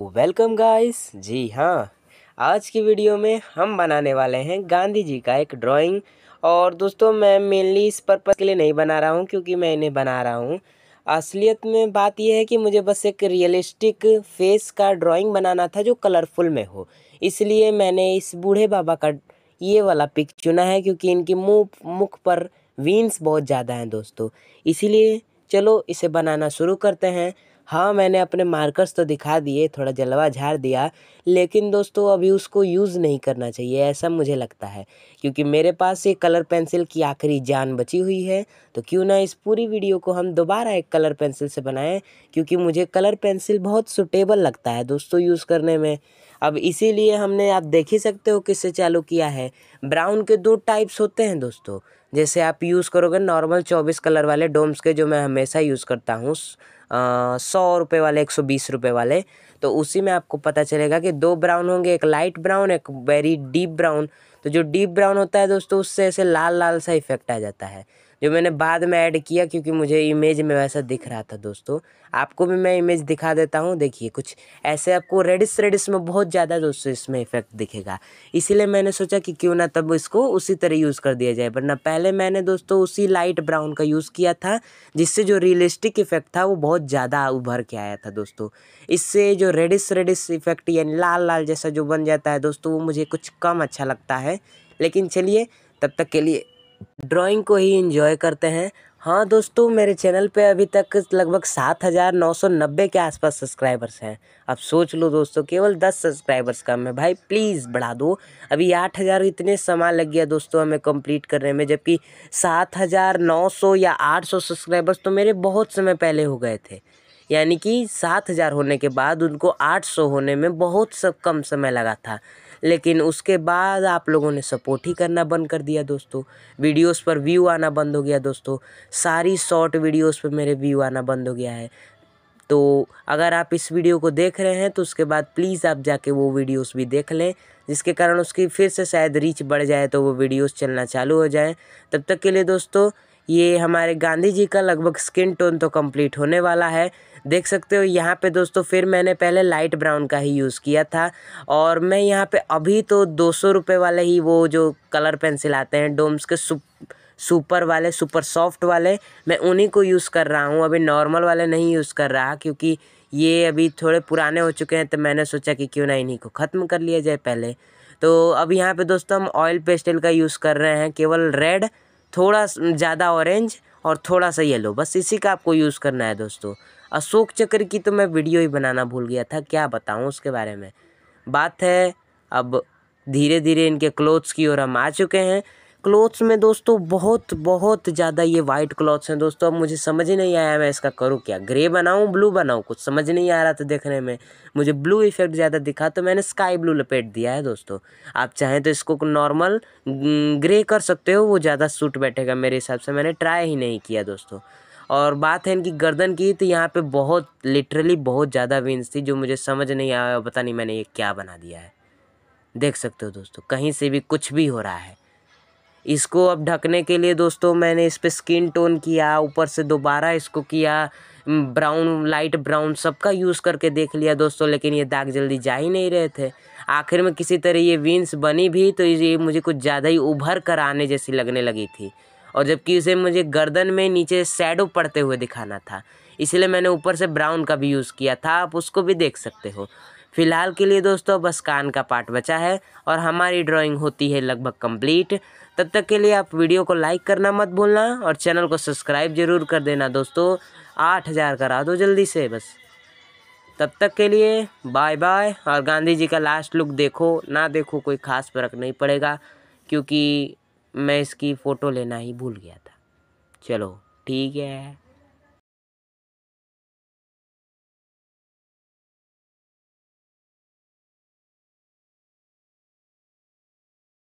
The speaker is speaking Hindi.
वेलकम गाइस जी हाँ आज की वीडियो में हम बनाने वाले हैं गांधी जी का एक ड्राइंग और दोस्तों मैं मेनली इस पर्पज़ के लिए नहीं बना रहा हूँ क्योंकि मैं इन्हें बना रहा हूँ असलियत में बात यह है कि मुझे बस एक रियलिस्टिक फेस का ड्राइंग बनाना था जो कलरफुल में हो इसलिए मैंने इस बूढ़े बाबा का ये वाला पिक चुना है क्योंकि इनके मुँह मुख पर वीन्स बहुत ज़्यादा हैं दोस्तों इसीलिए चलो इसे बनाना शुरू करते हैं हाँ मैंने अपने मार्कर्स तो दिखा दिए थोड़ा जलवा झाड़ दिया लेकिन दोस्तों अभी उसको यूज़ नहीं करना चाहिए ऐसा मुझे लगता है क्योंकि मेरे पास ये कलर पेंसिल की आखिरी जान बची हुई है तो क्यों ना इस पूरी वीडियो को हम दोबारा एक कलर पेंसिल से बनाएं क्योंकि मुझे कलर पेंसिल बहुत सुटेबल लगता है दोस्तों यूज़ करने में अब इसीलिए हमने आप देख ही सकते हो किससे चालू किया है ब्राउन के दो टाइप्स होते हैं दोस्तों जैसे आप यूज़ करोगे नॉर्मल चौबीस कलर वाले डोम्स के जो मैं हमेशा यूज़ करता हूँ सौ रुपये वाले एक सौ बीस रुपये वाले तो उसी में आपको पता चलेगा कि दो ब्राउन होंगे एक लाइट ब्राउन एक वेरी डीप ब्राउन तो जो डीप ब्राउन होता है दोस्तों उससे ऐसे लाल लाल सा इफेक्ट आ जाता है जो मैंने बाद में ऐड किया क्योंकि मुझे इमेज में वैसा दिख रहा था दोस्तों आपको भी मैं इमेज दिखा देता हूँ देखिए कुछ ऐसे आपको रेडिस रेडिस में बहुत ज़्यादा दोस्तों इसमें इफेक्ट दिखेगा इसीलिए मैंने सोचा कि क्यों ना तब इसको उसी तरह यूज़ कर दिया जाए वरना पहले मैंने दोस्तों उसी लाइट ब्राउन का यूज़ किया था जिससे जो रियलिस्टिक इफेक्ट था वो बहुत ज़्यादा उभर के आया था दोस्तों इससे जो रेडिस रेडिस इफेक्ट यानी लाल लाल जैसा जो बन जाता है दोस्तों वो मुझे कुछ कम अच्छा लगता है लेकिन चलिए तब तक के लिए ड्राइंग को ही इंजॉय करते हैं हाँ दोस्तों मेरे चैनल पे अभी तक लगभग सात हज़ार नौ सौ नब्बे के आसपास सब्सक्राइबर्स हैं अब सोच लो दोस्तों केवल दस सब्सक्राइबर्स कम है भाई प्लीज़ बढ़ा दो अभी आठ हज़ार इतने समय लग गया दोस्तों हमें कंप्लीट करने में जबकि सात हज़ार नौ सौ या आठ सौ सब्सक्राइबर्स तो मेरे बहुत समय पहले हो गए थे यानी कि सात हज़ार होने के बाद उनको आठ सौ होने में बहुत सब कम समय लगा था लेकिन उसके बाद आप लोगों ने सपोर्ट ही करना बंद कर दिया दोस्तों वीडियोस पर व्यू आना बंद हो गया दोस्तों सारी शॉर्ट वीडियोस पर मेरे व्यू आना बंद हो गया है तो अगर आप इस वीडियो को देख रहे हैं तो उसके बाद प्लीज़ आप जाके वो वीडियोस भी देख लें जिसके कारण उसकी फिर से शायद रीच बढ़ जाए तो वो वीडियोस चलना चालू हो जाए तब तक के लिए दोस्तों ये हमारे गांधी जी का लगभग स्किन टोन तो कंप्लीट होने वाला है देख सकते हो यहाँ पे दोस्तों फिर मैंने पहले लाइट ब्राउन का ही यूज़ किया था और मैं यहाँ पे अभी तो दो सौ रुपये वाले ही वो जो कलर पेंसिल आते हैं डोम्स के सुप सुपर वाले सुपर सॉफ्ट वाले मैं उन्हीं को यूज़ कर रहा हूँ अभी नॉर्मल वाले नहीं यूज़ कर रहा क्योंकि ये अभी थोड़े पुराने हो चुके हैं तो मैंने सोचा कि क्यों ना इन्हीं को ख़त्म कर लिया जाए पहले तो अब यहाँ पे दोस्तों हम ऑयल पेस्टल का यूज़ कर रहे हैं केवल रेड थोड़ा ज़्यादा ऑरेंज और थोड़ा सा येलो बस इसी का आपको यूज़ करना है दोस्तों अशोक चक्र की तो मैं वीडियो ही बनाना भूल गया था क्या बताऊँ उसके बारे में बात है अब धीरे धीरे इनके क्लोथ्स की ओर हम आ चुके हैं क्लॉथ्स में दोस्तों बहुत बहुत ज़्यादा ये वाइट क्लॉथ्स हैं दोस्तों अब मुझे समझ ही नहीं आया मैं इसका करूँ क्या ग्रे बनाऊँ ब्लू बनाऊँ कुछ समझ नहीं आ रहा था देखने में मुझे ब्लू इफेक्ट ज़्यादा दिखा तो मैंने स्काई ब्लू लपेट दिया है दोस्तों आप चाहें तो इसको नॉर्मल ग्रे कर सकते हो वो ज़्यादा सूट बैठेगा मेरे हिसाब से मैंने ट्राई ही नहीं किया दोस्तों और बात है इनकी गर्दन की तो यहाँ पर बहुत लिटरली बहुत ज़्यादा विंस थी जो मुझे समझ नहीं आया पता नहीं मैंने ये क्या बना दिया है देख सकते हो दोस्तों कहीं से भी कुछ भी हो रहा है इसको अब ढकने के लिए दोस्तों मैंने इस पर स्किन टोन किया ऊपर से दोबारा इसको किया ब्राउन लाइट ब्राउन सबका यूज़ करके देख लिया दोस्तों लेकिन ये दाग जल्दी जा ही नहीं रहे थे आखिर में किसी तरह ये विंस बनी भी तो ये मुझे कुछ ज़्यादा ही उभर कर आने जैसी लगने लगी थी और जबकि इसे मुझे गर्दन में नीचे शेडो पड़ते हुए दिखाना था इसलिए मैंने ऊपर से ब्राउन का भी यूज़ किया था आप उसको भी देख सकते हो फिलहाल के लिए दोस्तों बस कान का पार्ट बचा है और हमारी ड्राइंग होती है लगभग कंप्लीट तब तक के लिए आप वीडियो को लाइक करना मत भूलना और चैनल को सब्सक्राइब जरूर कर देना दोस्तों आठ हज़ार करा दो जल्दी से बस तब तक के लिए बाय बाय और गांधी जी का लास्ट लुक देखो ना देखो कोई ख़ास फ़र्क नहीं पड़ेगा क्योंकि मैं इसकी फ़ोटो लेना ही भूल गया था चलो ठीक है